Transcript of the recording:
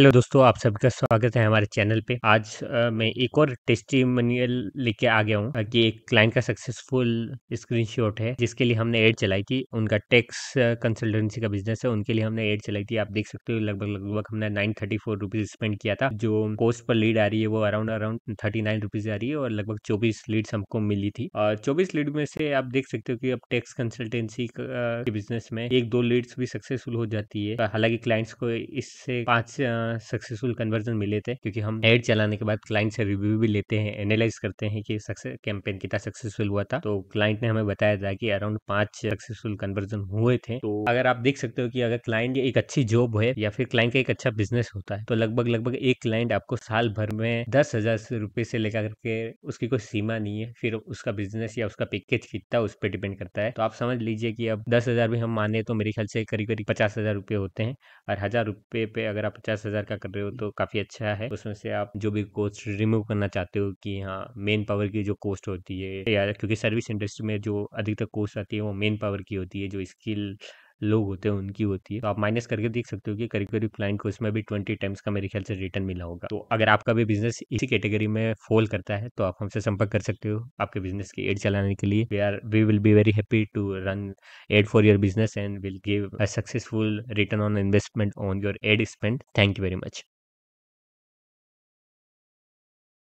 hello दोस्तों आप सबका स्वागत है हमारे चैनल पे आज आ, मैं एक और टेस्टी मनियल लेके आ गया हूँ कि एक क्लाइंट का सक्सेसफुल स्क्रीनशॉट है जिसके लिए हमने एड चलाई थी उनका टैक्स कंसल्टेंसी का बिजनेस है उनके लिए हमने एड चलाई थी आप देख सकते हो लगभग लगभग हमने nine thirty four rupees spend किया था जो पोस्ट पर लीड आ रही है वो around around thirty nine rupees आ रही है और लगभग चौबीस लीड हमको मिली थी और चौबीस लीड में से आप देख सकते हो कि अब टैक्स कंसल्टेंसी के बिजनेस में एक दो लीड्स भी सक्सेसफुल हो जाती है हालांकि क्लाइंट्स को इससे पाँच सक्सेसफुल कन्वर्जन मिले थे क्योंकि हम एड चलाने के बाद क्लाइंट से रिव्यू भी लेते हैं एनालाइज करते हैं कि सक्सेस कैंपेन कितना सक्सेसफुल हुआ था तो क्लाइंट ने हमें बताया था कि अराउंड पांच सक्सेसफुल कन्वर्जन हुए थे तो अगर आप देख सकते हो कि अगर क्लाइंट एक अच्छी जॉब है या फिर क्लाइंट का एक अच्छा बिजनेस होता है तो लगभग लगभग एक क्लाइंट आपको साल भर में दस हजार रुपये से लेकर के उसकी कोई सीमा नहीं है फिर उसका बिजनेस या उसका पैकेज कितना उस पर डिपेंड करता है तो आप समझ लीजिए कि अब दस हजार भी हम माने तो मेरे ख्याल से करीब करीब पचास हजार रुपये होते हैं और हजार रुपये पे अगर आप पचास हज़ार का कर रहे हो तो काफ़ी अच्छा है उसमें से आप जो भी कोस्ट रिमूव करना चाहते हो कि हाँ मेन पावर की जो कोस्ट होती है या क्योंकि सर्विस इंडस्ट्री में जो अधिकतर कोस्ट आती है वो मेन पावर की होती है जो स्किल लोग होते हैं उनकी होती है तो आप माइनस करके देख सकते हो कि करीब करीब क्लाइंट को इसमें भी ट्वेंटी टाइम्स का मेरे ख्याल से रिटर्न मिला होगा तो अगर आपका भी बिजनेस इसी कैटेगरी में फॉल करता है तो आप हमसे संपर्क कर सकते हो आपके बिजनेस की एड चलाने के लिए we are we will be very happy to run ad for your business and will give a successful return on investment on your ad spend thank you very much